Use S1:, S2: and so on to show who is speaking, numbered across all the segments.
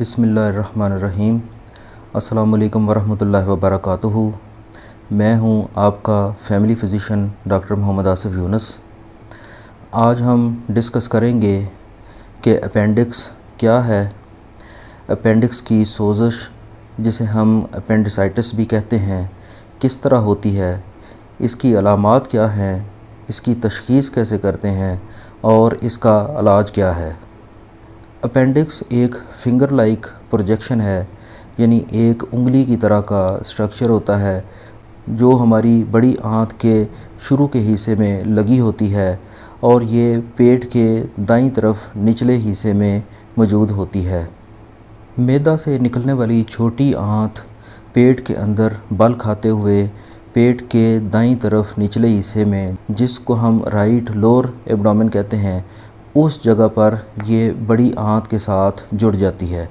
S1: بسم اللہ الرحمن الرحیم السلام علیکم ورحمۃ اللہ وبرکاتہ میں ہوں آپ کا family physician doctor Muhammad Asif Younis آج ہم ڈسکس کریں گے کہ اپینڈکس کیا ہے اپینڈکس کی سوزش جسے ہم اپینڈسائٹس بھی کہتے ہیں کس طرح ہوتی ہے اس کی علامات کیا ہیں اس کی تشخیص کیسے کرتے ہیں اور اس کا علاج کیا ہے اپینڈکس ایک فنگر لائک پروجیکشن ہے یعنی ایک انگلی کی طرح کا سٹرکچر ہوتا ہے جو ہماری بڑی آنت کے شروع کے حصے میں لگی ہوتی ہے اور یہ پیٹ کے دائیں طرف نچلے حصے میں موجود ہوتی ہے میدا سے نکلنے والی چھوٹی آنت پیٹ کے اندر بل کھاتے ہوئے پیٹ کے دائیں طرف نچلے حصے میں جس کو ہم رائٹ لور ایبڈومن کہتے ہیں اس جگہ پر یہ بڑی آنت کے ساتھ جڑ جاتی ہے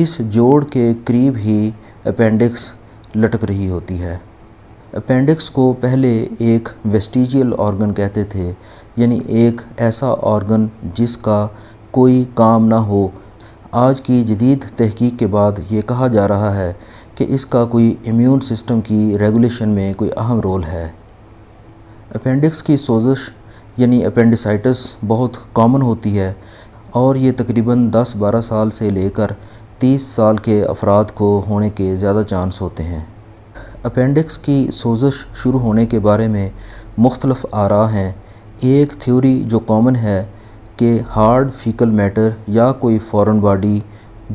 S1: اس جوڑ کے قریب ہی اپینڈکس لٹک رہی ہوتی ہے اپینڈکس کو پہلے ایک ویسٹیجیل آرگن کہتے تھے یعنی ایک ایسا آرگن جس کا کوئی کام نہ ہو آج کی جدید تحقیق کے بعد یہ کہا جا رہا ہے کہ اس کا کوئی امیون سسٹم کی ریگولیشن میں کوئی اہم رول ہے اپینڈکس کی سوزش یعنی اپینڈیسائٹس بہت کامن ہوتی ہے اور یہ تقریباً دس بارہ سال سے لے کر تیس سال کے افراد کو ہونے کے زیادہ چانس ہوتے ہیں اپینڈکس کی سوزش شروع ہونے کے بارے میں مختلف آراء ہیں ایک تھیوری جو کامن ہے کہ ہارڈ فیکل میٹر یا کوئی فورن باڈی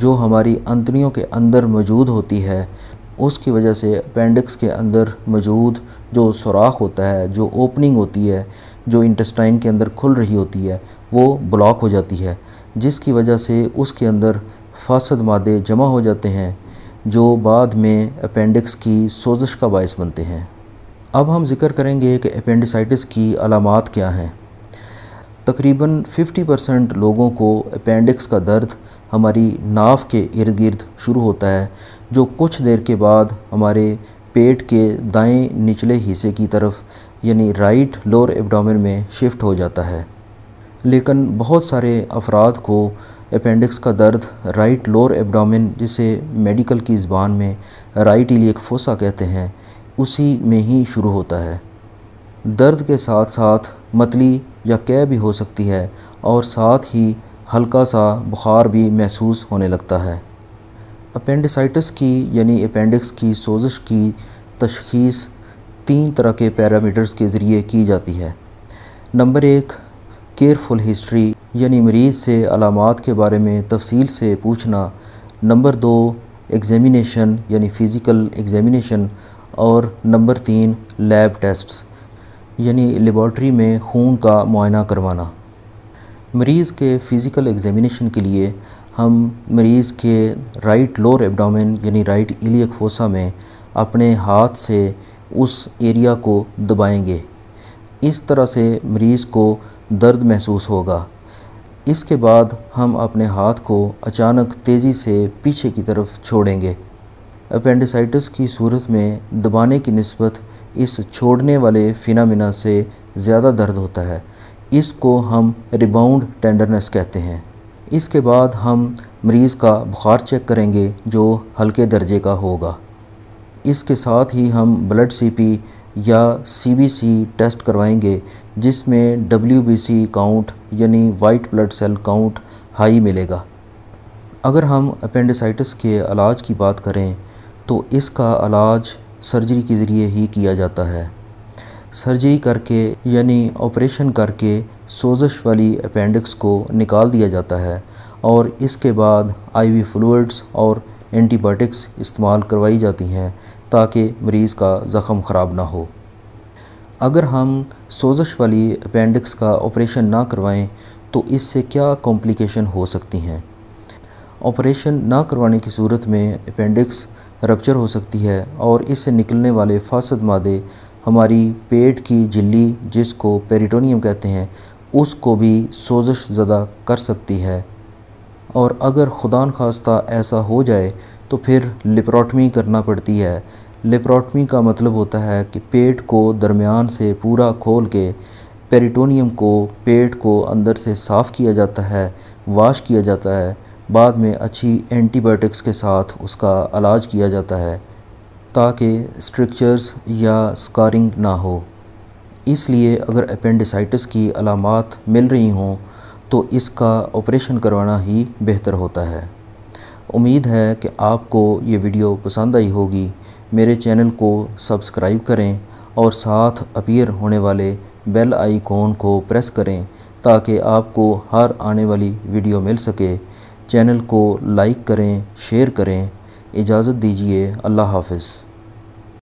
S1: جو ہماری انتریوں کے اندر موجود ہوتی ہے اس کی وجہ سے اپنڈکس کے اندر موجود جو سوراخ ہوتا ہے جو اوپننگ ہوتی ہے جو انٹسٹائن کے اندر کھل رہی ہوتی ہے وہ بلاک ہو جاتی ہے جس کی وجہ سے اس کے اندر فاسد مادے جمع ہو جاتے ہیں جو بعد میں اپینڈکس کی سوزش کا باعث بنتے ہیں اب ہم ذکر کریں گے کہ اپینڈیسائٹس کی علامات کیا ہیں تقریباً ففٹی پرسنٹ لوگوں کو اپینڈکس کا درد ہماری ناف کے ارد گرد شروع ہوتا ہے جو کچھ دیر کے بعد ہمارے پیٹ کے دائیں نچلے حصے کی طرف یعنی رائٹ لور ایبڈومن میں شفٹ ہو جاتا ہے لیکن بہت سارے افراد کو اپینڈکس کا درد رائٹ لور ایبڈومن جسے میڈیکل کی زبان میں رائٹ لیک فوسا کہتے ہیں اسی میں ہی شروع ہوتا ہے درد کے ساتھ ساتھ متلی یا کہہ بھی ہو سکتی ہے اور ساتھ ہی ہلکا سا بخار بھی محسوس ہونے لگتا ہے اپینڈسائٹس کی یعنی اپینڈکس کی سوزش کی تشخیص تین طرح کے پیرامیٹرز کے ذریعے کی جاتی ہے نمبر ایک کیئرفل ہسٹری یعنی مریض سے علامات کے بارے میں تفصیل سے پوچھنا نمبر دو ایگزامینیشن یعنی فزیکل ایگزامینیشن اور نمبر تین لیب ٹیسٹس یعنی لیبارٹری میں خون کا معائنہ کروانا مریض کے فزیکل ایگزامینیشن کے لیے ہم مریض کے رائٹ لور ایبڈومن یعنی رائٹ ایلیک فوسا میں اپنے ہاتھ سے اس ایریا کو دبائیں گے اس طرح سے مریض کو درد محسوس ہوگا اس کے بعد ہم اپنے ہاتھ کو اچانک تیزی سے پیچھے کی طرف چھوڑیں گے اپینڈیسائٹس کی صورت میں دبانے کی نسبت اس چھوڑنے والے فینامینا سے زیادہ درد ہوتا ہے اس کو ہم ریباؤنڈ ٹینڈرنس کہتے ہیں اس کے بعد ہم مریض کا بخار چیک کریں گے جو ہلکے درجے کا ہوگا اس کے ساتھ ہی ہم بلڈ سی پی یا سی بی سی ٹیسٹ کروائیں گے جس میں ڈبلیو بی سی کاؤنٹ یعنی white blood cell count high ملے گا اگر ہم اپینڈیسائٹس کے علاج کی بات کریں تو اس کا علاج سرجری کے ذریعے ہی کیا جاتا ہے سرجری کر کے یعنی آپریشن کر کے سوزش والی اپینڈکس کو نکال دیا جاتا ہے اور اس کے بعد آئی وی فلوئڈس اور اینٹی بایوٹکس استعمال کروائی جاتی ہیں تاکہ مریض کا زخم خراب نہ ہو اگر ہم سوزش والی اپینڈکس کا آپریشن نہ کروائیں تو اس سے کیا کمپلیکیشن ہو سکتی ہیں آپریشن نہ کروانے کی صورت میں اپینڈکس رپچر ہو سکتی ہے اور اس سے نکلنے والے فاسد مادے ہماری پیٹ کی جلی جس کو پیریٹونیم کہتے ہیں اس کو بھی سوزش زدہ کر سکتی ہے اور اگر خدا نخواستہ ایسا ہو جائے تو پھر لپروٹمی کرنا پڑتی ہے لپروٹمی کا مطلب ہوتا ہے کہ پیٹ کو درمیان سے پورا کھول کے پیریٹونیم کو پیٹ کو اندر سے صاف کیا جاتا ہے واش کیا جاتا ہے بعد میں اچھی اینٹی بائیوٹکس کے ساتھ اس کا علاج کیا جاتا ہے تاکہ سٹرکچرز یا سکارنگ نہ ہو اس لیے اگر اپنڈیسائٹس کی علامات مل رہی ہوں تو اس کا آپریشن کروانا ہی بہتر ہوتا ہے امید ہے کہ آپ کو یہ ویڈیو پسند آئی ہوگی میرے چینل کو سبسکرائب کریں اور ساتھ اپیئر ہونے والے بیل آئیکون کو پریس کریں تاکہ آپ کو ہر آنے والی ویڈیو مل سکے چینل کو لائک کریں شیئر کریں اجازت دیجیے اللہ حافظ